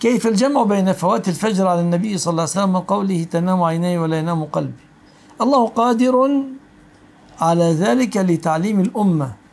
كيف الجمع بين فوات الفجر على النبي صلى الله عليه وسلم وقوله قوله تنام عيني ولا ينام قلبي الله قادر على ذلك لتعليم الأمة